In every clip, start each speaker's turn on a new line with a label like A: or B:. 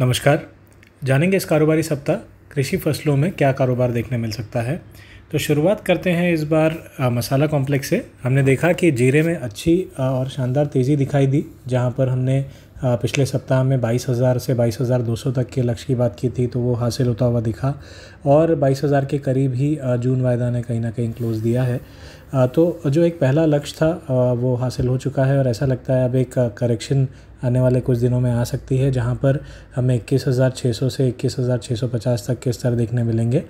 A: नमस्कार जानेंगे इस कारोबारी सप्ताह कृषि फसलों में क्या कारोबार देखने मिल सकता है तो शुरुआत करते हैं इस बार आ, मसाला कॉम्प्लेक्स से हमने देखा कि जीरे में अच्छी आ, और शानदार तेज़ी दिखाई दी जहां पर हमने आ, पिछले सप्ताह में 22,000 से 22,200 तक के लक्ष्य की बात की थी तो वो हासिल होता हुआ दिखा और 22,000 के करीब ही जून वायदा ने कहीं ना कहीं क्लोज दिया है तो जो एक पहला लक्ष्य था वो हासिल हो चुका है और ऐसा लगता है अब एक करेक्शन आने वाले कुछ दिनों में आ सकती है जहां पर हमें इक्कीस हज़ार छः सौ से इक्कीस हज़ार छः सौ पचास तक के स्तर देखने मिलेंगे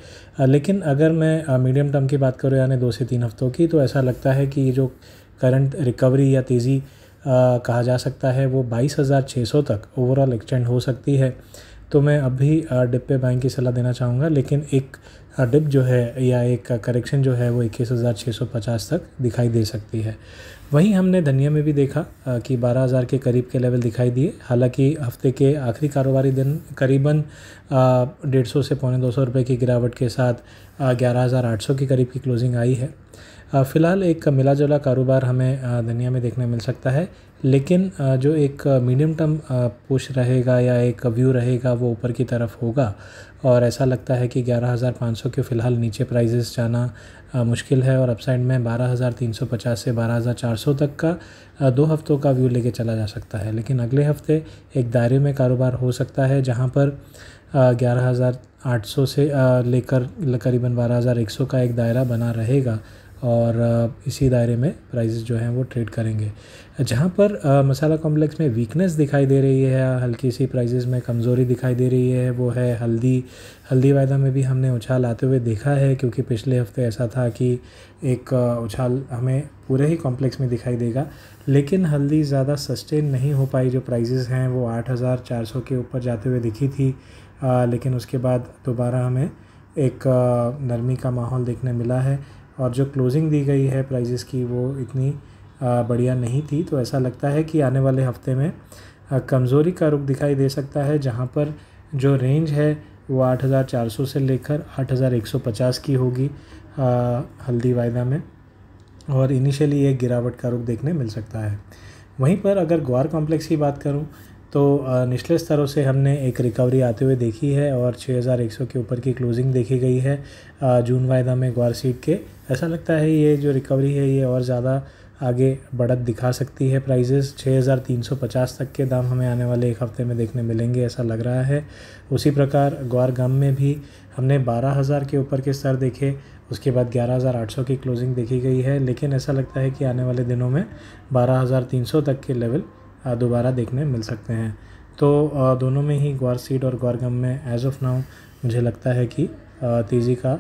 A: लेकिन अगर मैं मीडियम टर्म की बात करूँ यानी दो से तीन हफ्तों की तो ऐसा लगता है कि ये जो करंट रिकवरी या तेज़ी कहा जा सकता है वो बाईस हज़ार छः सौ तक ओवरऑल एक्सटेंड हो सकती है तो मैं अभी डिप पे बैंक की सलाह देना चाहूँगा लेकिन एक डिप जो है या एक करेक्शन जो है वो इक्कीस हज़ार छः सौ पचास तक दिखाई दे सकती है वहीं हमने धनिया में भी देखा कि बारह हज़ार के करीब के लेवल दिखाई दिए हालांकि हफ्ते के आखिरी कारोबारी दिन करीबन डेढ़ सौ से पौने दो सौ रुपये की गिरावट के साथ ग्यारह हज़ार आठ सौ के करीब की क्लोजिंग आई है फ़िलहाल एक मिला जुला कारोबार हमें दुनिया में देखने मिल सकता है लेकिन जो एक मीडियम टर्म पुश रहेगा या एक व्यू रहेगा वो ऊपर की तरफ होगा और ऐसा लगता है कि 11,500 के फ़िलहाल नीचे प्राइजेस जाना मुश्किल है और अपसाइड में 12,350 से 12,400 तक का दो हफ्तों का व्यू लेके चला जा सकता है लेकिन अगले हफ्ते एक दायरे में कारोबार हो सकता है जहाँ पर ग्यारह हज़ार आठ सौ से लेकर करीबन बारह हज़ार एक सौ का एक दायरा बना रहेगा और इसी दायरे में प्राइजेस जो हैं वो ट्रेड करेंगे जहाँ पर मसाला कॉम्प्लेक्स में वीकनेस दिखाई दे रही है हल्की सी प्राइजेज़ में कमज़ोरी दिखाई दे रही है वो है हल्दी हल्दी वायदा में भी हमने उछाल आते हुए देखा है क्योंकि पिछले हफ्ते ऐसा था कि एक उछाल हमें पूरे ही कॉम्प्लेक्स में दिखाई देगा लेकिन हल्दी ज़्यादा सस्टेन नहीं हो पाई जो प्राइजेज़ हैं वो आठ हज़ार चार सौ के ऊपर जाते हुए दिखी थी लेकिन उसके बाद दोबारा हमें एक नरमी का माहौल देखने मिला है और जो क्लोजिंग दी गई है प्राइजेस की वो इतनी बढ़िया नहीं थी तो ऐसा लगता है कि आने वाले हफ्ते में कमज़ोरी का रुख दिखाई दे सकता है जहाँ पर जो रेंज है वो 8,400 से लेकर 8,150 की होगी हल्दी वायदा में और इनिशियली एक गिरावट का रुख देखने मिल सकता है वहीं पर अगर ग्वार कॉम्प्लेक्स की बात करूं तो निचले स्तरों से हमने एक रिकवरी आते हुए देखी है और 6100 के ऊपर की क्लोजिंग देखी गई है जून वायदा में ग्वार सीट के ऐसा लगता है ये जो रिकवरी है ये और ज़्यादा आगे बढ़त दिखा सकती है प्राइजेस 6,350 तक के दाम हमें आने वाले एक हफ्ते में देखने मिलेंगे ऐसा लग रहा है उसी प्रकार ग्वार गम में भी हमने 12,000 के ऊपर के स्तर देखे उसके बाद 11,800 की क्लोजिंग देखी गई है लेकिन ऐसा लगता है कि आने वाले दिनों में 12,300 तक के लेवल दोबारा देखने मिल सकते हैं तो दोनों में ही ग्वार सीड और ग्वारगम में एज ऑफ नाउ मुझे लगता है कि तेज़ी का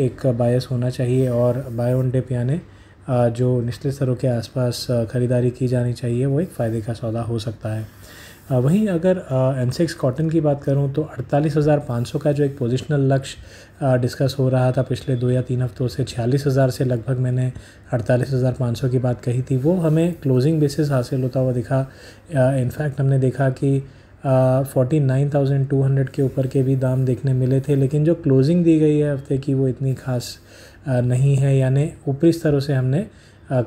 A: एक बायस होना चाहिए और बाय डिप यानी जो निचले स्तरों के आसपास ख़रीदारी की जानी चाहिए वो एक फ़ायदे का सौदा हो सकता है वहीं अगर एम सिक्स कॉटन की बात करूं तो 48,500 का जो एक पोजिशनल लक्ष्य डिस्कस हो रहा था पिछले दो या तीन हफ्तों से 46,000 से लगभग मैंने 48,500 की बात कही थी वो हमें क्लोजिंग बेसिस हासिल होता हुआ दिखा इनफैक्ट हमने देखा कि forty nine thousand two hundred के ऊपर के भी दाम देखने मिले थे लेकिन जो क्लोजिंग दी गई है हफ्ते की वो इतनी खास नहीं है यानी ऊपरी स्तरों से हमने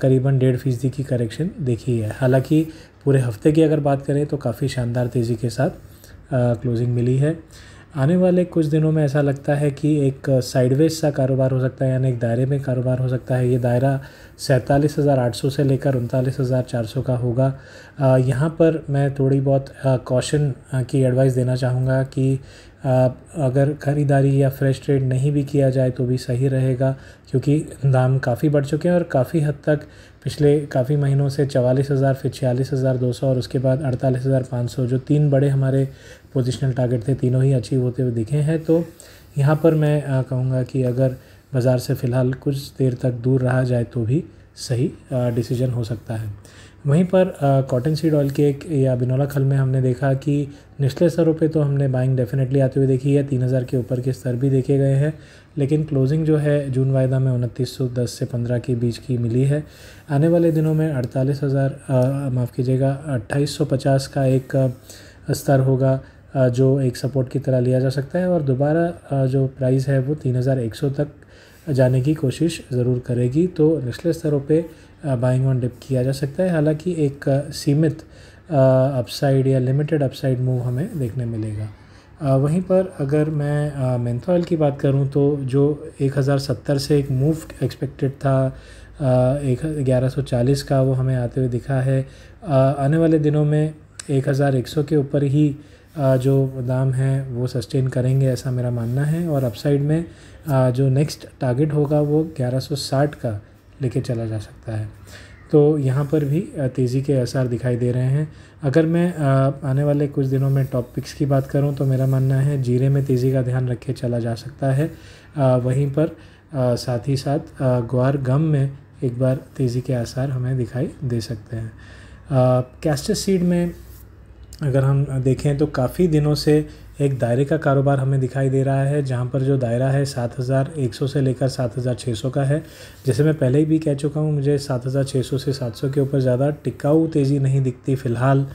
A: करीबन डेढ़ फीसदी की करेक्शन देखी है हालांकि पूरे हफ्ते की अगर बात करें तो काफ़ी शानदार तेज़ी के साथ क्लोजिंग मिली है आने वाले कुछ दिनों में ऐसा लगता है कि एक साइडवेज सा कारोबार हो सकता है यानी एक दायरे में कारोबार हो सकता है ये दायरा सैंतालीस हज़ार आठ सौ से लेकर उनतालीस हज़ार चार सौ का होगा यहाँ पर मैं थोड़ी बहुत कॉशन की एडवाइस देना चाहूँगा कि अगर ख़रीदारी या फ्रेश ट्रेड नहीं भी किया जाए तो भी सही रहेगा क्योंकि दाम काफ़ी बढ़ चुके हैं और काफ़ी हद तक पिछले काफ़ी महीनों से चवालीस हज़ार फिर छियालीस हज़ार दो सौ और उसके बाद अड़तालीस हज़ार पाँच सौ जो तीन बड़े हमारे पोजिशनल टारगेट थे तीनों ही अचीव होते हुए दिखे हैं तो यहाँ पर मैं कहूँगा कि अगर बाज़ार से फ़िलहाल कुछ देर तक दूर रहा जाए तो भी सही डिसीजन हो सकता है वहीं पर कॉटन सीड ऑयल के एक या बिनौला खल में हमने देखा कि निचले स्तरों पे तो हमने बाइंग डेफिनेटली आते हुए देखी है तीन हज़ार के ऊपर के स्तर भी देखे गए हैं लेकिन क्लोजिंग जो है जून वायदा में उनतीस सौ दस से पंद्रह के बीच की मिली है आने वाले दिनों में अड़तालीस हज़ार माफ़ कीजिएगा अट्ठाईस सौ पचास का एक स्तर होगा जो एक सपोर्ट की तरह लिया जा सकता है और दोबारा जो प्राइस है वो तीन हज़ार एक सौ तक जाने की कोशिश ज़रूर करेगी तो निचले स्तरों पर बाइंग ऑन डिप किया जा सकता है हालांकि एक uh, सीमित अपसाइड uh, या लिमिटेड अपसाइड मूव हमें देखने मिलेगा आ, uh, वहीं पर अगर मैं मेंथॉल की बात करूं तो जो 1070 से एक मूव एक्सपेक्टेड था आ, एक ग्यारह का वो हमें आते हुए दिखा है आ, आने वाले दिनों में 1100 के ऊपर ही जो दाम है वो सस्टेन करेंगे ऐसा मेरा मानना है और अपसाइड में जो नेक्स्ट टारगेट होगा वो 1160 का लेके चला जा सकता है तो यहाँ पर भी तेज़ी के आसार दिखाई दे रहे हैं अगर मैं आने वाले कुछ दिनों में टॉपिक्स की बात करूँ तो मेरा मानना है जीरे में तेज़ी का ध्यान रखे चला जा सकता है वहीं पर साथ ही साथ ग्वार गम में एक बार तेज़ी के आसार हमें दिखाई दे सकते हैं कैस्टस सीड में अगर हम देखें तो काफ़ी दिनों से एक दायरे का कारोबार हमें दिखाई दे रहा है जहाँ पर जो दायरा है सात हज़ार एक सौ से लेकर सात हज़ार छः सौ का है जैसे मैं पहले ही भी कह चुका हूँ मुझे सात हज़ार छः सौ से सात सौ के ऊपर ज़्यादा टिकाऊ तेज़ी नहीं दिखती फ़िलहाल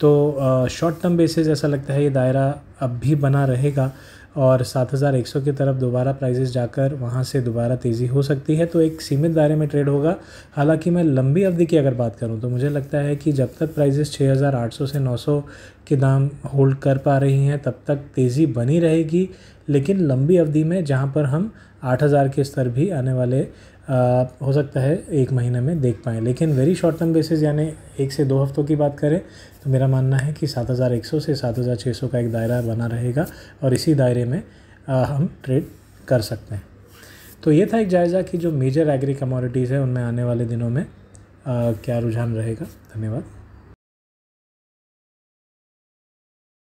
A: तो शॉर्ट टर्म बेसिस ऐसा लगता है ये दायरा अब भी बना रहेगा और 7100 की तरफ दोबारा प्राइसेस जाकर वहाँ से दोबारा तेज़ी हो सकती है तो एक सीमित दायरे में ट्रेड होगा हालांकि मैं लंबी अवधि की अगर बात करूँ तो मुझे लगता है कि जब तक प्राइसेस 6800 से 900 के दाम होल्ड कर पा रही हैं तब तक तेज़ी बनी रहेगी लेकिन लंबी अवधि में जहाँ पर हम 8000 के स्तर भी आने वाले हो सकता है एक महीने में देख पाएँ लेकिन वेरी शॉर्ट टर्म बेसिस यानी एक से दो हफ्तों की बात करें तो मेरा मानना है कि सात हज़ार एक सौ से सात हज़ार छः सौ का एक दायरा बना रहेगा और इसी दायरे में हम ट्रेड कर सकते हैं तो ये था एक जायज़ा कि जो मेजर एग्री कमोडिटीज़ है उनमें आने वाले दिनों में आ, क्या रुझान रहेगा धन्यवाद